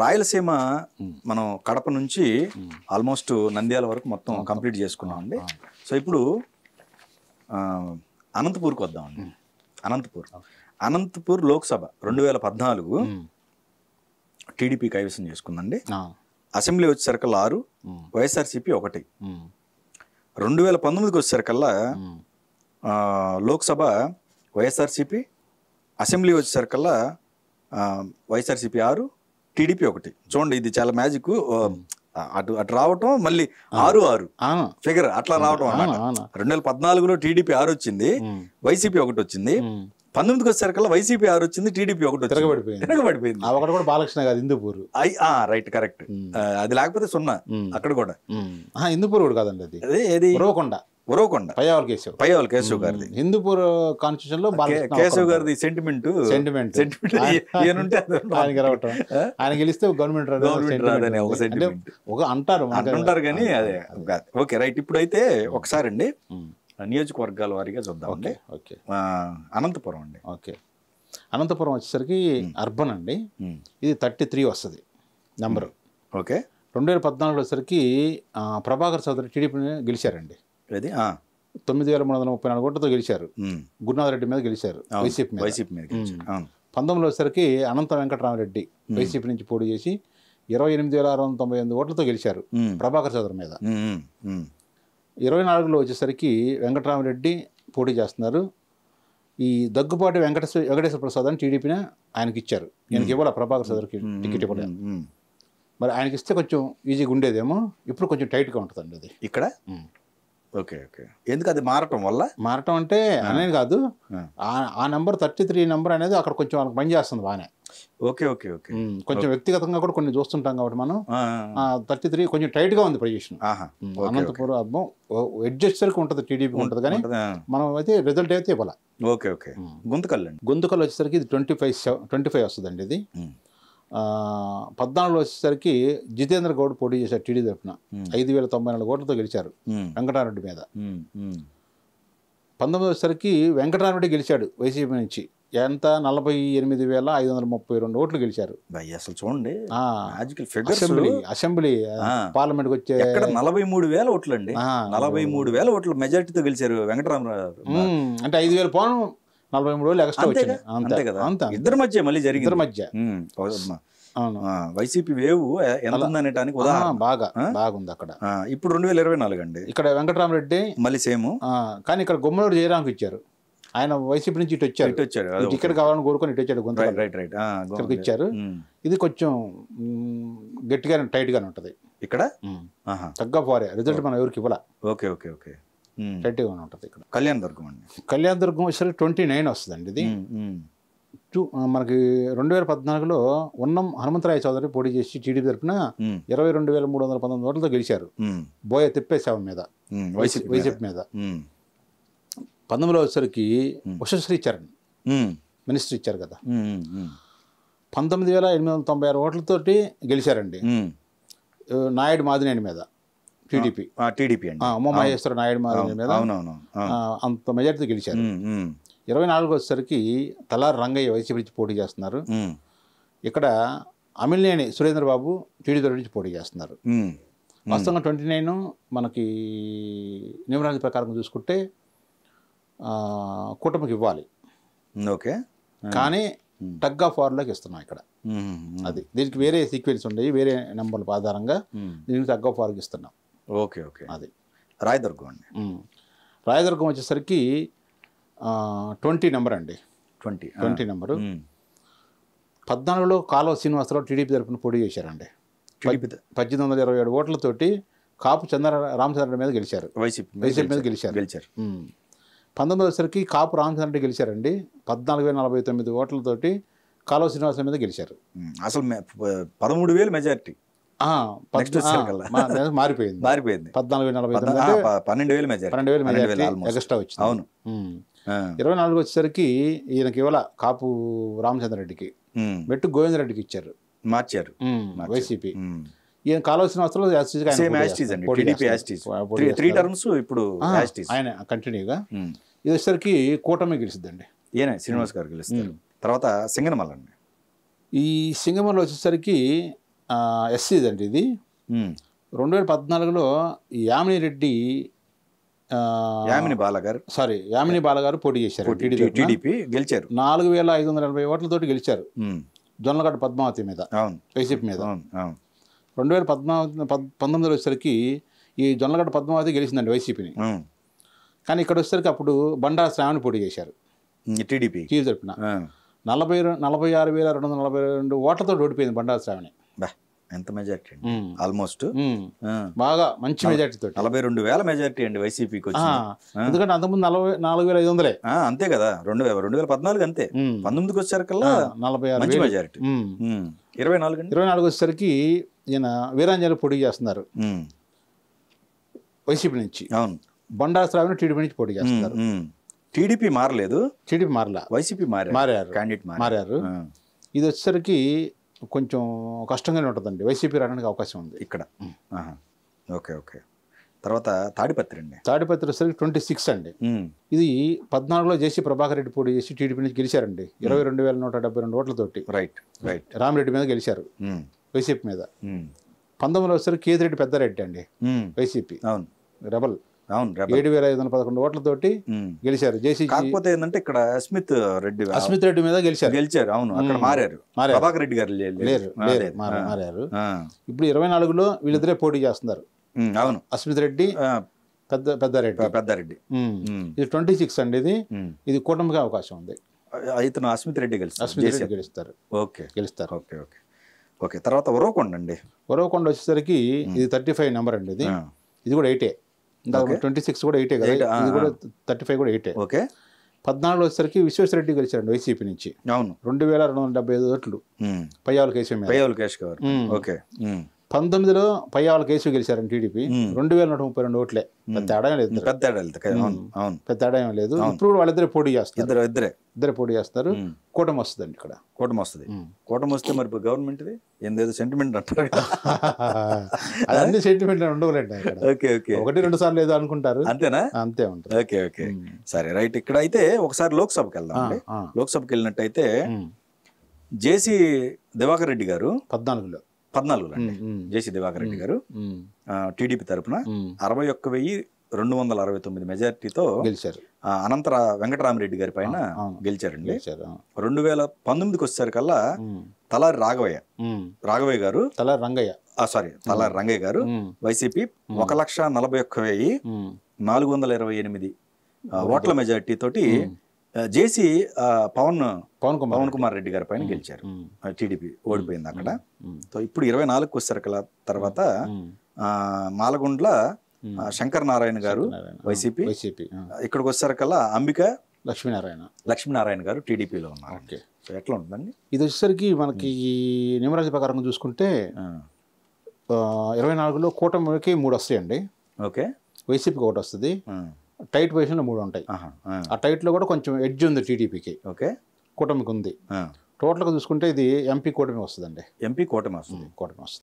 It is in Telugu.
రాయలసీమ మనం కడప నుంచి ఆల్మోస్ట్ నంద్యాల వరకు మొత్తం కంప్లీట్ చేసుకున్నాం అండి సో ఇప్పుడు అనంతపూర్కి వద్దామండి అనంతపూర్ అనంతపూర్ లోక్సభ రెండు వేల పద్నాలుగు టీడీపీ కైవసం చేసుకుందండి అసెంబ్లీ వచ్చేసరికల్లా ఆరు వైఎస్ఆర్సీపీ ఒకటి రెండు వేల పంతొమ్మిదికి వచ్చేసరికల్లా లోక్సభ వైఎస్ఆర్సీపీ అసెంబ్లీ వచ్చేసరికల్లా వైఎస్ఆర్సీపీ ఆరు టీడీపీ ఒకటి చూడండి ఇది చాలా మ్యాజిక్ అటు అటు రావటం మళ్ళీ ఆరు ఆరు ఫిగర్ అట్లా రావటం అన్నమాట రెండు వేల పద్నాలుగులో టీడీపీ ఆరు వచ్చింది వైసీపీ ఒకటి వచ్చింది పంతొమ్మిదికి వచ్చేసరికల్లా వైసీపీ ఆరు వచ్చింది టీడీపీ ఒకటి తిరగబడిపోయింది తిరగబడిపోయింది కూడా బాలకృష్ణ కాదు హిందూపూర్ రైట్ కరెక్ట్ అది లేకపోతే సున్నా అక్కడ కూడా హిందూపూర్ కూడా కాదండి అది ఏది ఉరవకొండ ఉరవకొండ పయ్యావల కేశవ్ పయ్యావల కేశవ్ గారిది హిందూపూర్ కాన్స్టిట్యూషన్ లో కేశవ్ గారిది సెంటిమెంట్ సెంటిమెంట్ సెంటిమెంట్ ఏనుంటే ఆయన గెలవటం ఆయన గెలిస్తే గవర్నమెంట్ గవర్నమెంట్ రాదని ఒక సెంటిమెంట్ ఒక అంటారు అంటారు కానీ అదే ఓకే రైట్ ఇప్పుడైతే ఒకసారి అండి నియోజకవర్గాల వారిగా చూద్దాం అండి ఓకే అనంతపురం అండి ఓకే అనంతపురం వచ్చేసరికి అర్బన్ అండి ఇది థర్టీ త్రీ వస్తుంది నెంబరు ఓకే రెండు వేల పద్నాలుగు వచ్చేసరికి ప్రభాకర్ చౌదరి టీడీపీని గెలిచారండి తొమ్మిది వేల మూడు వందల ముప్పై నాలుగు ఓట్లతో గెలిచారు గురునాథ్ రెడ్డి మీద గెలిచారు వైసీపీ వైసీపీ మీద పంతొమ్మిది వచ్చేసరికి అనంత వెంకటరామరెడ్డి వైసీపీ నుంచి పోటీ చేసి ఇరవై ఎనిమిది వేల ఆరు వందల తొంభై ఎనిమిది ఓట్లతో గెలిచారు ప్రభాకర్ చౌదరి మీద ఇరవై నాలుగులో వచ్చేసరికి వెంకటరామరెడ్డి పోటీ చేస్తున్నారు ఈ దగ్గుపాటి వెంకటేశ్వర వెంకటేశ్వర ప్రసాద్ అని టీడీపీని ఆయనకి ఇచ్చారు ఈయనకి ఇవ్వాలి ప్రభాకర్ చౌదరికి టికెట్ ఇవ్వలేదు మరి ఆయనకి ఇస్తే కొంచెం ఈజీగా ఉండేదేమో ఇప్పుడు కొంచెం టైట్గా ఉంటుంది అది ఇక్కడ ఓకే ఓకే ఎందుకు అది మారటం వల్ల మారటం అంటే అనేది కాదు ఆ నెంబర్ థర్టీ త్రీ నెంబర్ అనేది అక్కడ కొంచెం వాళ్ళకి పని చేస్తుంది బాగానే ఓకే ఓకే ఓకే కొంచెం వ్యక్తిగతంగా కూడా కొన్ని చూస్తుంటాం కాబట్టి మనం థర్టీ త్రీ కొంచెం టైట్ గా ఉంది పొజిషన్ అనంతపురం అర్థం అడ్జస్ట్ సరికి ఉంటుంది టీడీపీ ఉంటుంది కానీ మనం అయితే రిజల్ట్ అయితే ఇవ్వాలి ఓకే ఓకే గుంతకల్ అండి గొంతుకల్ వచ్చేసరికి ఇది ట్వంటీ ఫైవ్ ట్వంటీ ఫైవ్ వస్తుందండి ఇది పద్నాలుగులో వచ్చేసరికి జితేంద్ర గౌడ్ పోటీ చేశారు టీడీ తరఫున ఐదు వేల తొంభై నాలుగు ఓట్లతో గెలిచారు వెంకటారెడ్డి మీద పంతొమ్మిది వచ్చేసరికి వెంకటారెడ్డి గెలిచాడు వైసీపీ నుంచి ఎంత నలభై ఎనిమిది వేల ఐదు వందల ముప్పై రెండు ఓట్లు గెలిచారు అసలు చూడండి అసెంబ్లీ అసెంబ్లీ పార్లమెంట్కి వచ్చే నలభై మూడు వేల ఓట్లు అండి నలభై మూడు వేల ఓట్లు మెజార్టీతో గెలిచారు వెంకటరామరావు అంటే ఐదు వేల పౌన్ నలభై మూడు రోజులు ఎక్స్ట్రా వచ్చింది అంతే కదా అంత ఇద్దరి మధ్య మళ్ళీ జరిగింది ఇద్దరి మధ్య వైసీపీ వేవ్ ఎంత ఉందనేటానికి ఉదాహరణ బాగా బాగుంది అక్కడ ఇప్పుడు రెండు వేల ఇరవై నాలుగు అండి ఇక్కడ వెంకటరామరెడ్డి మళ్ళీ సేమ్ కానీ ఇక్కడ గుమ్మడి జయరాంకి ఇచ్చారు ఆయన వైసీపీ నుంచి ఇటు వచ్చారు ఇటు వచ్చారు ఇక్కడ కావాలని కోరుకొని ఇటు వచ్చాడు గుంత రైట్ రైట్ ఇక్కడికి ఇచ్చారు ఇది కొంచెం గట్టిగా టైట్ గానే ఉంటది ఇక్కడ తగ్గ పోరే రిజల్ట్ మనం ఎవరికి ఇవ్వాలి ఓకే ఓకే ఓకే వన్ ఉంటుంది ఇక్కడ కళ్యాణ్ దుర్గం అండి కళ్యాణ్ దుర్గం వచ్చేసరికి ట్వంటీ నైన్ వస్తుందండి ఇది టూ మనకి రెండు వేల పద్నాలుగులో ఉన్నం హనుమంతరాయ చౌదరి పోటీ చేసి టీడీపీ తరఫున ఇరవై రెండు వేల మూడు వందల పంతొమ్మిది ఓట్లతో గెలిచారు బోయ తిప్పేశావం మీద వైసీపీ మీద పంతొమ్మిదిలో వచ్చేసరికి ఉషశ్రీ చరణ్ మినిస్టర్ ఇచ్చారు కదా పంతొమ్మిది వేల ఎనిమిది వందల తొంభై ఆరు ఓట్లతోటి గెలిచారండి నాయుడు మాదినేని మీద టీడీపీ టీడీపీ అండి ఉమామహేశ్వర నాయుడు మాధవ్ మీద అవునవును అంత మెజార్టీతో గెలిచారు ఇరవై నాలుగోసరికి వచ్చేసరికి తలారి రంగయ్య వైసీపీ నుంచి పోటీ చేస్తున్నారు ఇక్కడ అమిల్నేని సురేంద్ర బాబు టీడీ నుంచి పోటీ చేస్తున్నారు వాస్తవంగా ట్వంటీ నైన్ మనకి నియమరాజు ప్రకారం చూసుకుంటే కూటమికి ఇవ్వాలి ఓకే కానీ టగ్ ఆఫ్ వార్లోకి ఇస్తున్నాం ఇక్కడ అది దీనికి వేరే సీక్వెన్స్ ఉండేవి వేరే నెంబర్ల ఆధారంగా దీనికి టగ్ ఆఫ్ వార్కి ఇస్తున్నాం ఓకే ఓకే అది రాయదుర్గం అండి రాయదుర్గం వచ్చేసరికి ట్వంటీ నెంబర్ అండి ట్వంటీ ట్వంటీ నెంబరు పద్నాలుగులో కాలువ శ్రీనివాసరావు టీడీపీ తరఫున పోటీ చేశారండి పద్దెనిమిది వందల ఇరవై ఏడు ఓట్లతోటి కాపు చంద్ర రామచంద్ర మీద గెలిచారు వైసీపీ వైసీపీ మీద గెలిచారు గెలిచారు పంతొమ్మిది వచ్చరికి కాపు రామచంద్ర గెలిచారండి పద్నాలుగు వేల నలభై తొమ్మిది ఓట్లతోటి కాలువ శ్రీనివాసరావు మీద గెలిచారు అసలు పదమూడు వేలు మెజార్టీ మారిపోయింది మారిపోయింది పద్నాలుగు నలభై పన్నెండు వేలు మెజార్ పన్నెండు వేలు మెజార్ ఎక్స్ట్రా వచ్చింది అవును ఇరవై నాలుగు వచ్చేసరికి ఈయనకి ఇవాళ కాపు రామచంద్రరెడ్డికి మెట్టు గోవిందరెడ్డికి ఇచ్చారు మార్చారు వైసీపీ ఈయన కాలువసిన త్రీ టర్మ్స్ ఇప్పుడు ఆయన కంటిన్యూగా ఇది వచ్చేసరికి కూటమి గెలిచిద్దండి ఈయన శ్రీనివాస్ గారు గెలుస్తారు తర్వాత సింగనమల్ అండి ఈ సింగమల్ వచ్చేసరికి అండి ఇది రెండు వేల పద్నాలుగులో యామిని రెడ్డి యామిని బాలగారు సారీ యామిని బాలగారు పోటీ చేశారు టీడీపీ గెలిచారు నాలుగు వేల ఐదు వందల ఎనభై ఓట్లతోటి గెలిచారు జొన్నలగడ్డ పద్మావతి మీద వైసీపీ మీద రెండు వేల పద్మావతి పంతొమ్మిదిలో వచ్చేసరికి ఈ జొన్నలగడ్డ పద్మావతి గెలిచిందండి వైసీపీని కానీ ఇక్కడ వచ్చేసరికి అప్పుడు బండా శ్రావణి పోటీ చేశారు టీడీపీ టీడీపీ తరఫున నలభై నలభై ఆరు వేల రెండు వందల నలభై రెండు ఓట్లతో ఓడిపోయింది బండారు శ్రావణి ఎంత మెజార్టీ అండి ఆల్మోస్ట్ బాగా మంచి తోటి నలభై రెండు వేల మెజార్టీ అండి వైసీపీకి వచ్చి ఎందుకంటే అంతకుముందు నలభై నాలుగు వేల ఐదు వందలే అంతే కదా రెండు వేల రెండు వేల పద్నాలుగు అంతే పంతొమ్మిదికి వచ్చేసరికల్లా నలభై మంచి మెజార్టీ ఇరవై నాలుగు ఇరవై నాలుగు వచ్చేసరికి ఈయన వీరాంజలి పోటీ చేస్తున్నారు వైసీపీ నుంచి అవును బండాసరావుని టీడీపీ నుంచి పోటీ చేస్తున్నారు టీడీపీ మారలేదు టీడీపీ మారలా వైసీపీ మారారు మారారు మారారు ఇది వచ్చేసరికి కొంచెం కష్టంగానే ఉంటుందండి వైసీపీ రావడానికి అవకాశం ఉంది ఇక్కడ ఓకే ఓకే తర్వాత తాడిపత్రి అండి తాడిపత్రి సరికి ట్వంటీ సిక్స్ అండి ఇది పద్నాలుగులో జేసీ ప్రభాకర్ రెడ్డి పోటీ చేసి టీడీపీ నుంచి గెలిచారండి ఇరవై రెండు వేల నూట డెబ్బై రెండు ఓట్లతోటి రైట్ రైట్ రామిరెడ్డి మీద గెలిచారు వైసీపీ మీద పంతొమ్మిదిలో వచ్చారు కేతిరెడ్డి పెద్దారెడ్డి అండి వైసీపీ అవును రెబల్ ఏడు వేల ఐదు వందల పదకొండు ఓట్లతోటి గెలిచారు జేసీ కాకపోతే ఏంటంటే ఇక్కడ అస్మిత్ రెడ్డి అస్మిత్ రెడ్డి మీద గెలిచారు గెలిచారు అవును మారారు ప్రభాకర్ రెడ్డి గారు లేరు మారారు ఇప్పుడు ఇరవై నాలుగులో వీళ్ళిద్దరే పోటీ చేస్తున్నారు అవును అస్మిత్ రెడ్డి పెద్ద పెద్దారెడ్డి పెద్దారెడ్డి ఇది ట్వంటీ సిక్స్ అండి ఇది ఇది కూటమికి అవకాశం ఉంది ఇతను అస్మిత్ రెడ్డి గెలుస్తారు అస్మిత్ రెడ్డి గెలుస్తారు ఓకే గెలుస్తారు ఓకే ఓకే ఓకే తర్వాత ఉరవకొండ అండి ఉరవకొండ వచ్చేసరికి ఇది థర్టీ ఫైవ్ నెంబర్ అండి ఇది ఇది కూడా ఎయిటే ట్వంటీ సిక్స్ కూడా ఎయిటే కదా కూడా థర్టీ ఫైవ్ కూడా ఎయిటే ఓకే పద్నాలుగు వచ్చేసరికి విశ్వేశ్వరెడ్డి గెలిచారండి వైసీపీ నుంచి అవును రెండు వేల రెండు వందల డెబ్బై ఐదు ఓట్లు పయ్యావుల కేశవ పయ్యావుల కేశవ ఓకే పంతొమ్మిదిలో పై వాళ్ళ కేసు గెలిచారు టీడీపీ రెండు వేల నూట ముప్పై రెండు ఓట్లే పెద్ద తేడా లేదు పెద్ద అవును పెద్ద లేదు ఇప్పుడు వాళ్ళిద్దరే పోటీ చేస్తారు ఇద్దరు ఇద్దరే ఇద్దరు పోటీ చేస్తారు కూటమి అండి ఇక్కడ కూటమి వస్తుంది కూటమి వస్తే మరి గవర్నమెంట్ సెంటిమెంట్ అంటారు అన్ని సెంటిమెంట్ ఓకే ఓకే ఒకటి రెండు సార్లు ఏదో అనుకుంటారు అంతేనా అంతే ఉంటుంది ఓకే ఓకే సరే రైట్ ఇక్కడ అయితే ఒకసారి లోక్సభకి వెళ్దాం లోక్సభకి వెళ్ళినట్టయితే జేసీ దివాకర్ రెడ్డి గారు పద్నాలుగులో పద్నాలుగులో అండి జేసీ దివాకర్ రెడ్డి గారు టీడీపీ తరఫున అరవై ఒక్క వెయ్యి రెండు వందల అరవై తొమ్మిది మెజార్టీతో గెలిచారు అనంతర వెంకటరామరెడ్డి గారి పైన గెలిచారండి రెండు వేల పంతొమ్మిదికి వచ్చేసరికల్లా తలారి రాఘవయ్య రాఘవయ్య గారు తలారి రంగయ్య సారీ తలారి రంగయ్య గారు వైసీపీ ఒక లక్ష నలభై ఒక్క వెయ్యి నాలుగు వందల ఇరవై ఎనిమిది ఓట్ల మెజార్టీ తోటి జేసీ పవన్ పవన్ కుమార్ పవన్ కుమార్ రెడ్డి గారి పైన గెలిచారు టీడీపీ ఓడిపోయింది అక్కడ సో ఇప్పుడు ఇరవై నాలుగుకి వచ్చారు కదా తర్వాత మాలగుండ్ల శంకర్ నారాయణ గారు వైసీపీ వైసీపీ ఇక్కడికి వచ్చారు కల్లా అంబిక లక్ష్మీనారాయణ లక్ష్మీనారాయణ గారు టీడీపీలో ఉన్నారు ఓకే సో ఎట్లా ఉంటుందండి ఇది వచ్చేసరికి మనకి ఈ నిమరాజు ప్రకారం చూసుకుంటే ఇరవై నాలుగులో కూటమికి మూడు వస్తాయండి ఓకే వైసీపీకి ఒకటి వస్తుంది టైట్ పొజిషన్లో మూడు ఉంటాయి ఆ టైట్లో కూడా కొంచెం ఎడ్జ్ ఉంది టీడీపీకి ఓకే కూటమికి ఉంది టోటల్గా చూసుకుంటే ఇది ఎంపీ కూటమి వస్తుందండి ఎంపీ కూటమి వస్తుంది కూటమి వస్తుంది